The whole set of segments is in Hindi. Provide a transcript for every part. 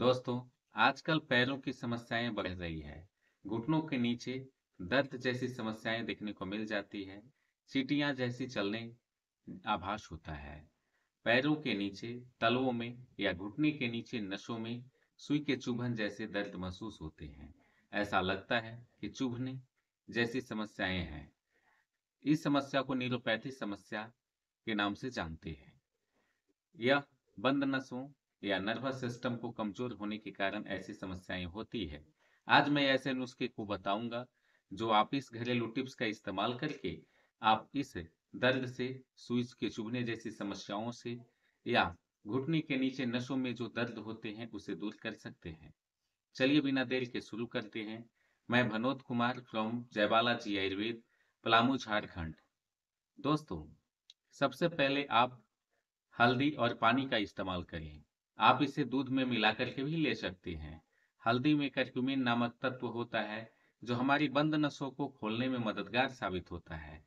दोस्तों आजकल पैरों की समस्याएं बढ़ रही है घुटनों के नीचे दर्द जैसी समस्याएं देखने को मिल जाती है सीटियां जैसी चलने आभास होता है पैरों के नीचे तलवों में या घुटने के नीचे नसों में सुई के चुभन जैसे दर्द महसूस होते हैं ऐसा लगता है कि चुभने जैसी समस्याएं हैं इस समस्या को न्यूरोपैथी समस्या के नाम से जानते हैं यह बंद नसों या नर्वस सिस्टम को कमजोर होने के कारण ऐसी समस्याएं होती है आज मैं ऐसे नुस्खे को बताऊंगा जो आप इस घरेलू टिप्स का इस्तेमाल करके आप इस दर्द से सुई के चुभने जैसी समस्याओं से या घुटने के नीचे नसों में जो दर्द होते हैं उसे दूर कर सकते हैं चलिए बिना देर के शुरू करते हैं मैं भनोद कुमार फ्रॉम जयबाला जी आयुर्वेद पलामू झारखंड दोस्तों सबसे पहले आप हल्दी और पानी का इस्तेमाल करें आप इसे दूध में मिला करके भी ले सकती हैं हल्दी में करक्यूमिन नामक तत्व होता है जो हमारी बंद नसों को खोलने में मददगार साबित होता है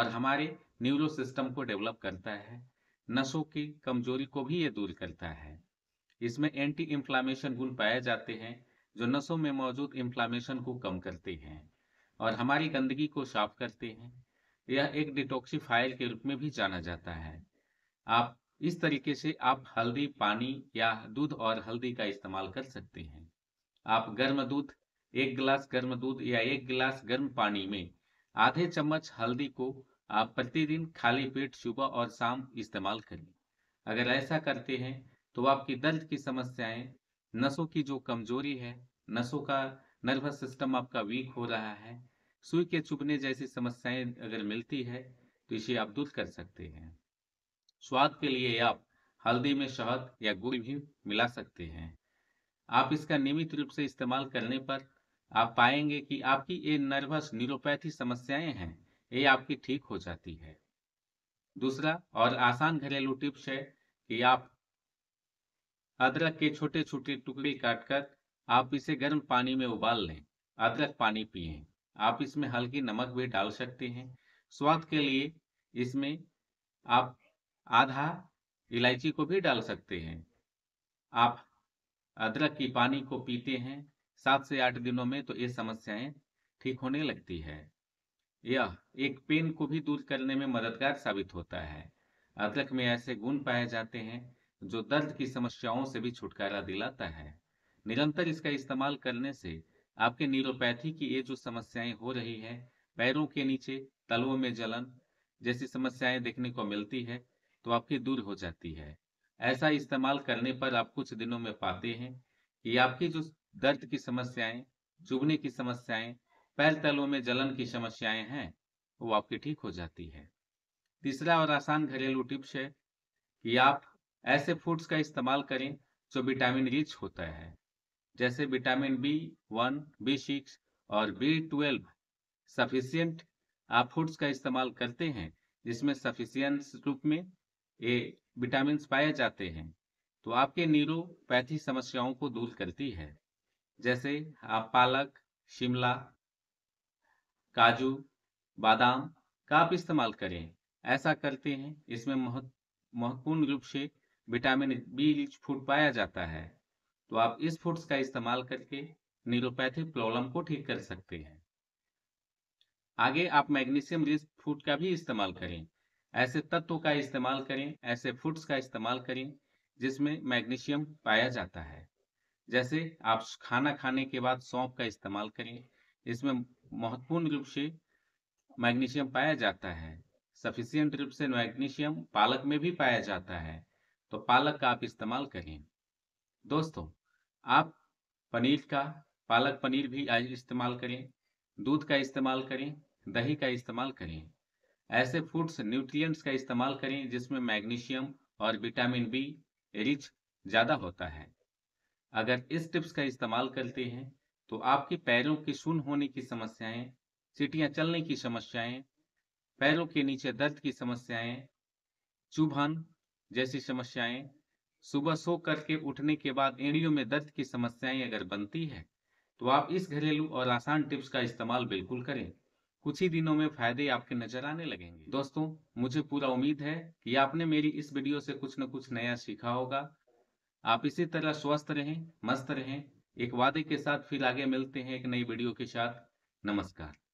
और हमारे न्यूरो सिस्टम को डेवलप करता है नसों की कमजोरी को भी ये दूर करता है इसमें एंटी इंफ्लामेशन गुण पाए जाते हैं जो नसों में मौजूद इंफ्लामेशन को कम करते हैं और हमारी गंदगी को साफ करते हैं यह एक डिटॉक्सीफायर के रूप में भी जाना जाता है आप इस तरीके से आप हल्दी पानी या दूध और हल्दी का इस्तेमाल कर सकते हैं आप गर्म दूध एक गिलास गर्म दूध या एक गिलास गर्म पानी में आधे चम्मच हल्दी को आप प्रतिदिन खाली पेट सुबह और शाम इस्तेमाल करें अगर ऐसा करते हैं तो आपकी दर्द की समस्याएं नसों की जो कमजोरी है नसों का नर्वस सिस्टम आपका वीक हो रहा है सुई के चुभने जैसी समस्याएं अगर मिलती है तो इसे आप दूर कर सकते हैं स्वाद के लिए आप हल्दी में शहद या गुड़ भी मिला सकते हैं आप इसका नियमित रूप से इस्तेमाल करने पर आप पाएंगे कि आपकी ये नर्वस न्यूरोपैथी समस्याएं हैं ये आपकी ठीक हो जाती है दूसरा और आसान घरेलू टिप्स है कि आप अदरक के छोटे छोटे टुकड़े काटकर आप इसे गर्म पानी में उबाल लें अदरक पानी पिए आप इसमें हल्की नमक भी डाल सकते हैं स्वाद के लिए इसमें आप आधा इलायची को भी डाल सकते हैं आप अदरक की पानी को पीते हैं सात से आठ दिनों में तो ये समस्याएं ठीक होने लगती है यह एक पेन को भी दूर करने में मददगार साबित होता है अदरक में ऐसे गुण पाए जाते हैं जो दर्द की समस्याओं से भी छुटकारा दिलाता है निरंतर इसका इस्तेमाल करने से आपके न्यूरोपैथी की ये जो समस्याएं हो रही है पैरों के नीचे तलवों में जलन जैसी समस्याएं देखने को मिलती है तो आपकी दूर हो जाती है ऐसा इस्तेमाल करने पर आप कुछ दिनों में पाते हैं कि आपकी जो दर्द की समस्याएं चुभने की समस्याएं पैर तलों में जलन की समस्याएं हैं वो आपकी ठीक हो जाती है तीसरा और आसान घरेलू टिप्स है कि आप ऐसे फूड्स का इस्तेमाल करें जो विटामिन रिच होता है जैसे vitamin B one B six और बी ट्वेल्व सफिशियंट आप फूड्स का इस्तेमाल करते हैं जिसमें सफिशियंट रूप में ये विटामिन पाए जाते हैं तो आपके न्यूरोपैथी समस्याओं को दूर करती है जैसे आप पालक शिमला काजू बादाम का आप इस्तेमाल करें ऐसा करते हैं इसमें महत्वपूर्ण रूप से विटामिन बी रिच फूड पाया जाता है तो आप इस फूड्स का इस्तेमाल करके न्यूरोपैथिक प्रॉब्लम को ठीक कर सकते हैं आगे आप मैग्नीशियम रिच फूड का भी इस्तेमाल करें ऐसे तत्व का इस्तेमाल करें ऐसे फूड्स का इस्तेमाल करें जिसमें मैग्नीशियम पाया जाता है जैसे आप खाना खाने के बाद सौंप का इस्तेमाल करें इसमें महत्वपूर्ण रूप से मैग्नीशियम पाया जाता है सफिशियंट रूप से मैग्नीशियम पालक में भी पाया जाता है तो पालक का आप इस्तेमाल करें दोस्तों आप पनीर का पालक पनीर भी इस्तेमाल करें दूध का इस्तेमाल करें दही का इस्तेमाल करें ऐसे फूड्स न्यूट्रिएंट्स का इस्तेमाल करें जिसमें मैग्नीशियम और विटामिन बी रिच ज़्यादा होता है अगर इस टिप्स का इस्तेमाल करते हैं तो आपके पैरों की सुन होने की समस्याएं सीटियां चलने की समस्याएं पैरों के नीचे दर्द की समस्याएं चुभन जैसी समस्याएं सुबह सो करके उठने के बाद एड़ियों में दर्द की समस्याएं अगर बनती है तो आप इस घरेलू और आसान टिप्स का इस्तेमाल बिल्कुल करें कुछ ही दिनों में फायदे आपके नजर आने लगेंगे दोस्तों मुझे पूरा उम्मीद है कि आपने मेरी इस वीडियो से कुछ न कुछ नया सीखा होगा आप इसी तरह स्वस्थ रहें मस्त रहें एक वादे के साथ फिर आगे मिलते हैं एक नई वीडियो के साथ नमस्कार